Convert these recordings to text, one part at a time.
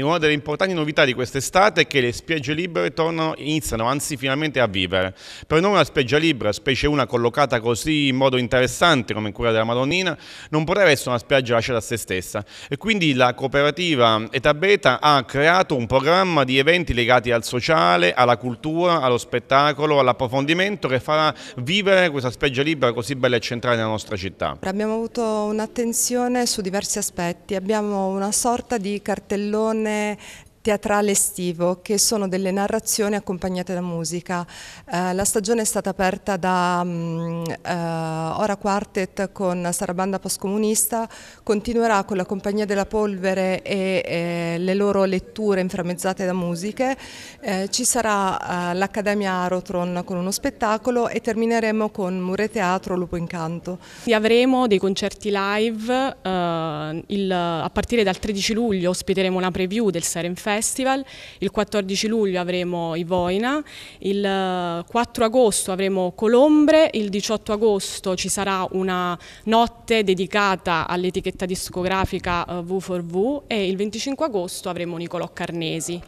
una delle importanti novità di quest'estate è che le spiagge libere tornano, iniziano anzi finalmente a vivere. Per noi una spiaggia libera, specie una collocata così in modo interessante come quella della Madonnina, non poteva essere una spiaggia lasciata a se stessa. E quindi la cooperativa Età Beta ha creato un programma di eventi legati al sociale, alla cultura, allo spettacolo, all'approfondimento che farà vivere questa spiaggia libera così bella e centrale nella nostra città. Abbiamo avuto un'attenzione su diversi aspetti, abbiamo una sorta di cartellone there teatrale estivo, che sono delle narrazioni accompagnate da musica. Eh, la stagione è stata aperta da um, eh, Ora Quartet con Sarabanda Postcomunista, continuerà con la Compagnia della Polvere e eh, le loro letture inframmezzate da musiche, eh, ci sarà eh, l'Accademia Arotron con uno spettacolo e termineremo con Mure Teatro Lupo Incanto. Avremo dei concerti live, eh, il, a partire dal 13 luglio ospiteremo una preview del Seren Festival, il 14 luglio avremo Ivoina, il 4 eh, agosto avremo Colombre, il 18 agosto ci sarà una notte dedicata all'etichetta discografica V4V eh, e il 25 agosto avremo Nicolò Carnesi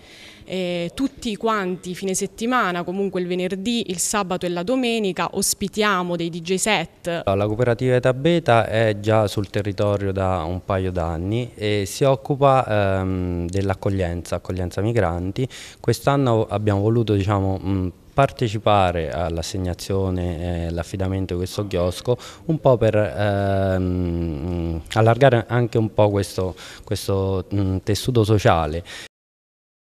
eh, tutti quanti fine settimana, comunque il venerdì, il sabato e la domenica, ospitiamo dei DJ set. La cooperativa Eta Beta è già sul territorio da un paio d'anni e si occupa ehm, dell'accoglienza, accoglienza migranti. Quest'anno abbiamo voluto diciamo, mh, partecipare all'assegnazione e all'affidamento di questo chiosco un po' per ehm, allargare anche un po' questo, questo mh, tessuto sociale.